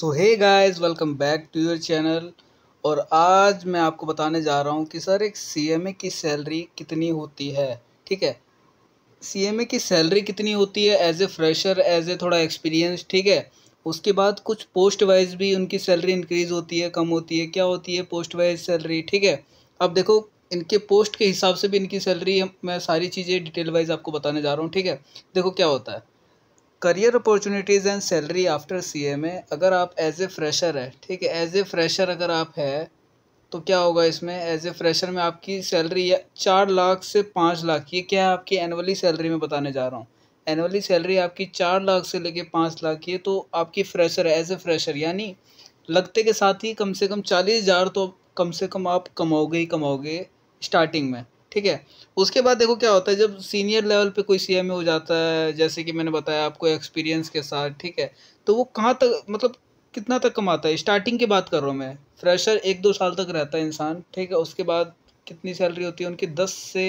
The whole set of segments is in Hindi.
so hey guys welcome back to your channel और आज मैं आपको बताने जा रहा हूँ कि सर एक सीएमए की सैलरी कितनी होती है ठीक है सीएमए की सैलरी कितनी होती है as a fresher as a थोड़ा एक्सपीरियंस ठीक है उसके बाद कुछ पोस्ट वाइज भी उनकी सैलरी इंक्रीज़ होती है कम होती है क्या होती है पोस्ट वाइज सैलरी ठीक है अब देखो इनके पोस्ट के हिसाब से भी इनकी सैलरी मैं सारी चीज़ें डिटेल वाइज आपको बताने जा रहा हूँ ठीक है देखो क्या होता है career opportunities and salary after C M A अगर आप एज ए फ्रेशर है ठीक है एज ए फ्रेशर अगर आप है तो क्या होगा इसमें एज ए फ्रेशर में आपकी सैलरी चार लाख से पाँच लाख ये क्या है आपकी एनुअली सैलरी में बताने जा रहा हूँ एनुअली सैलरी आपकी चार लाख से लेके पाँच लाख ये तो आपकी फ्रेशर है एज ए फ्रेशर यानी लगते के साथ ही कम से कम चालीस हज़ार तो कम से कम आप कमाओगे ही कमाओगे स्टार्टिंग में ठीक है उसके बाद देखो क्या होता है जब सीनियर लेवल पे कोई सी हो जाता है जैसे कि मैंने बताया आपको एक्सपीरियंस के साथ ठीक है तो वो कहाँ तक मतलब कितना तक कमाता है स्टार्टिंग की बात कर रहा हूँ मैं फ्रेशर एक दो साल तक रहता है इंसान ठीक है उसके बाद कितनी सैलरी होती है उनकी दस से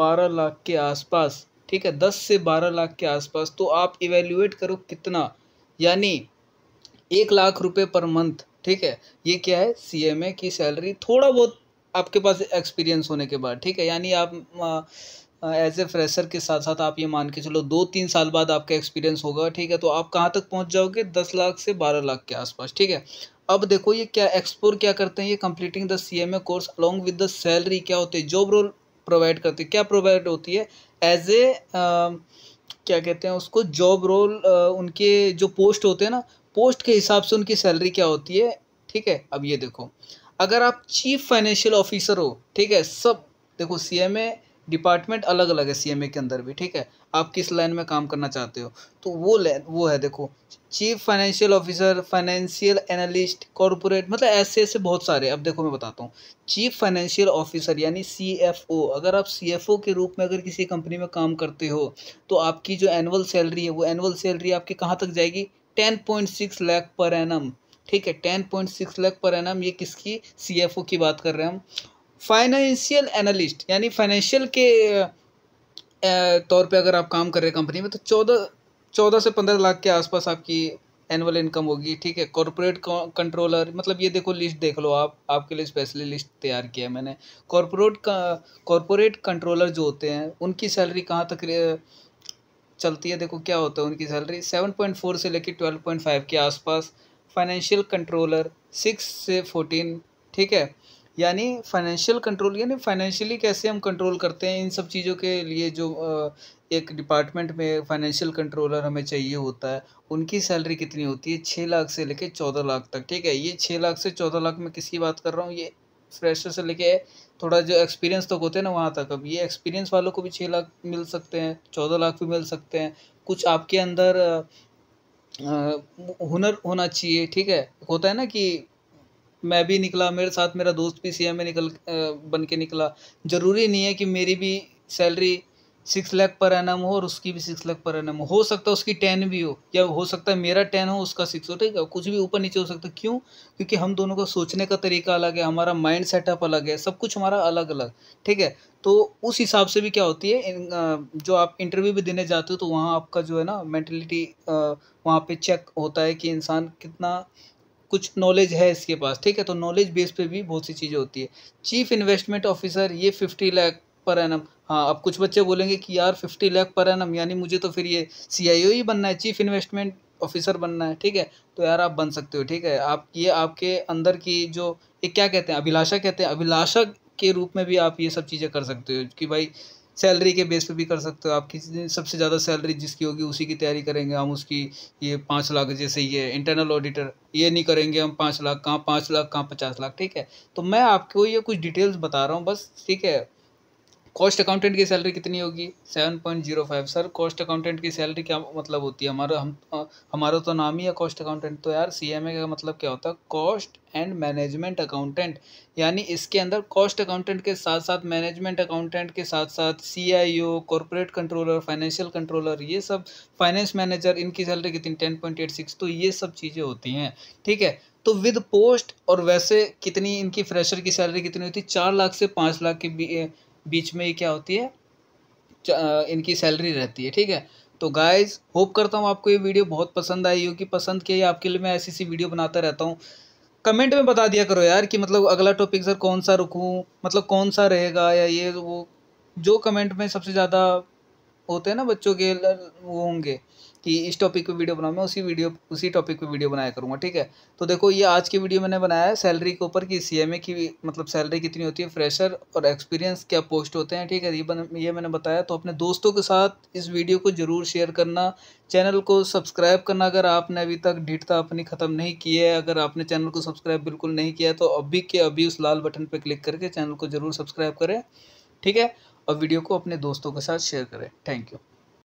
बारह लाख के आसपास ठीक है दस से बारह लाख के आसपास तो आप इवेल्यूएट करो कितना यानी एक लाख रुपए पर मंथ ठीक है ये क्या है सी एम ए की सैलरी थोड़ा बहुत आपके पास एक्सपीरियंस होने के बाद ठीक है यानी आप एज ए फ्रेशर के साथ साथ आप ये मान के चलो दो तीन साल बाद आपका एक्सपीरियंस होगा ठीक है तो आप कहाँ तक पहुँच जाओगे दस लाख से बारह लाख के आसपास ठीक है अब देखो ये क्या एक्सप्लोर क्या करते हैं ये completing the C M A course along with the salary क्या होती है जॉब रोल प्रोवाइड करते हैं क्या प्रोवाइड होती है एज ए क्या कहते हैं उसको जॉब रोल उनके जो पोस्ट होते हैं ना पोस्ट के हिसाब से उनकी सैलरी क्या होती है ठीक है अब ये देखो अगर आप चीफ फाइनेंशियल ऑफिसर हो ठीक है सब देखो सी एम ए डिपार्टमेंट अलग अलग है सी एम ए के अंदर भी ठीक है आप किस लाइन में काम करना चाहते हो तो वो लाइन वो है देखो chief financial officer financial analyst corporate मतलब ऐसे ऐसे बहुत सारे अब देखो मैं बताता हूँ चीफ फाइनेंशियल ऑफिसर यानी सी एफ ओ अगर आप सी एफ ओ के रूप में अगर किसी कंपनी में काम करते हो तो आपकी जो एनुअल सैलरी है वो एनुअल सैलरी आपकी कहाँ तक जाएगी ten point six lakh per annum ठीक है टेन पॉइंट सिक्स लाख पर एन ये किसकी ओ की बात कर रहे हैं हम फाइनेंशियल एनालिस्ट यानी फाइनेंशियल के तौर पे अगर आप काम कर रहे हैं कंपनी में तो चौदह चौदह से पंद्रह लाख के आसपास आपकी एनुअल इनकम होगी ठीक है कॉरपोरेट कंट्रोलर मतलब ये देखो लिस्ट देख लो आप आपके लिए स्पेशली लिस्ट तैयार किया है मैंने कॉरपोरेट कॉरपोरेट कंट्रोलर जो होते हैं उनकी सैलरी कहाँ तक चलती है देखो क्या होता है उनकी सैलरी सेवन पॉइंट फोर से लेकर ट्वेल्व पॉइंट फाइव के आसपास फाइनेंशियल कंट्रोलर सिक्स से फोर्टीन ठीक है यानी फाइनेंशियल कंट्रोल यानी फाइनेंशियली कैसे हम कंट्रोल करते हैं इन सब चीज़ों के लिए जो एक डिपार्टमेंट में फाइनेंशियल कंट्रोलर हमें चाहिए होता है उनकी सैलरी कितनी होती है छः लाख से लेके चौदह लाख तक ठीक है ये छः लाख से चौदह लाख में किसकी बात कर रहा हूँ ये फ्रेशर से लेके थोड़ा जो एक्सपीरियंस तो होते हैं ना वहाँ तक अब ये एक्सपीरियंस वालों को भी छः लाख मिल सकते हैं चौदह लाख भी मिल सकते हैं कुछ आपके अंदर हुनर होना चाहिए ठीक है होता है ना कि मैं भी निकला मेरे साथ मेरा दोस्त भी सी एम निकल बन के निकला ज़रूरी नहीं है कि मेरी भी salary six lakh per annum हो और उसकी भी सिक्स लाख पर एनम हो हो सकता है उसकी टेन भी हो या हो सकता है मेरा टेन हो उसका सिक्स हो ठीक है कुछ भी ऊपर नीचे हो सकता है क्यों क्योंकि हम दोनों का सोचने का तरीका अलग है हमारा माइंड सेटअप अलग है सब कुछ हमारा अलग अलग ठीक है तो उस हिसाब से भी क्या होती है जो आप इंटरव्यू भी देने जाते हो तो वहाँ आपका जो है ना मैंटलिटी वहाँ पर चेक होता है कि इंसान कितना कुछ नॉलेज है इसके पास ठीक है तो नॉलेज बेस पे भी बहुत सी चीज़ें होती है चीफ इन्वेस्टमेंट ऑफिसर ये फिफ्टी लाख पर एनम हाँ अब कुछ बच्चे बोलेंगे कि यार फिफ्टी लाख पर एनम यानी मुझे तो फिर ये सी ही बनना है चीफ इन्वेस्टमेंट ऑफिसर बनना है ठीक है तो यार आप बन सकते हो ठीक है आप ये आपके अंदर की जो ये क्या कहते हैं अभिलाषा कहते हैं अभिलाषा के रूप में भी आप ये सब चीज़ें कर सकते हो कि भाई सैलरी के बेस पे भी कर सकते हो आप किसी सबसे ज़्यादा सैलरी जिसकी होगी उसी की तैयारी करेंगे हम उसकी ये पाँच लाख जैसे ये इंटरनल ऑडिटर ये नहीं करेंगे हम पाँच लाख कहाँ पाँच लाख कहाँ पचास लाख ठीक है तो मैं आपको ये कुछ डिटेल्स बता रहा हूँ बस ठीक है कॉस्ट अकाउंटेंट की सैलरी कितनी होगी seven point zero five sir cost accountant की सैलरी क्या मतलब होती है हमारा हम हमारा तो नाम ही है कॉस्ट अकाउंटेंट तो यार सी एम ए का मतलब क्या होता है कॉस्ट एंड मैनेजमेंट अकाउंटेंट यानी इसके अंदर कॉस्ट अकाउंटेंट के साथ साथ मैनेजमेंट अकाउंटेंट के साथ साथ C I O corporate controller financial controller ये सब फाइनेंस मैनेजर इनकी सैलरी कितनी टेन पॉइंट एट सिक्स तो ये सब चीज़ें होती हैं ठीक है तो विद पोस्ट और वैसे कितनी इनकी फ्रेशर की सैलरी कितनी होती है चार लाख से पाँच लाख के बीच में ये क्या होती है इनकी सैलरी रहती है ठीक है तो गाइज होप करता हूँ आपको ये वीडियो बहुत पसंद आई होगी पसंद के आपके लिए मैं ऐसी ऐसी वीडियो बनाता रहता हूँ कमेंट में बता दिया करो यार कि मतलब अगला टॉपिक सर कौन सा रुकूँ मतलब कौन सा रहेगा या ये वो जो कमेंट में सबसे ज़्यादा होते हैं ना बच्चों के वो होंगे कि इस टॉपिक पे वीडियो बनाऊँ मैं उसी वीडियो उसी टॉपिक पे वीडियो बनाया करूँगा ठीक है तो देखो ये आज की वीडियो मैंने बनाया है सैलरी के ऊपर कि सी एम ए की मतलब सैलरी कितनी होती है फ्रेशर और एक्सपीरियंस क्या पोस्ट होते हैं ठीक है ये ये मैंने बताया तो अपने दोस्तों के साथ इस वीडियो को ज़रूर शेयर करना चैनल को सब्सक्राइब करना अगर आपने अभी तक डिटता अपनी ख़त्म नहीं की है अगर आपने चैनल को सब्सक्राइब बिल्कुल नहीं किया तो अभी के अभी उस लाल बटन पर क्लिक करके चैनल को ज़रूर सब्सक्राइब करें ठीक है और वीडियो को अपने दोस्तों के साथ शेयर करें थैंक यू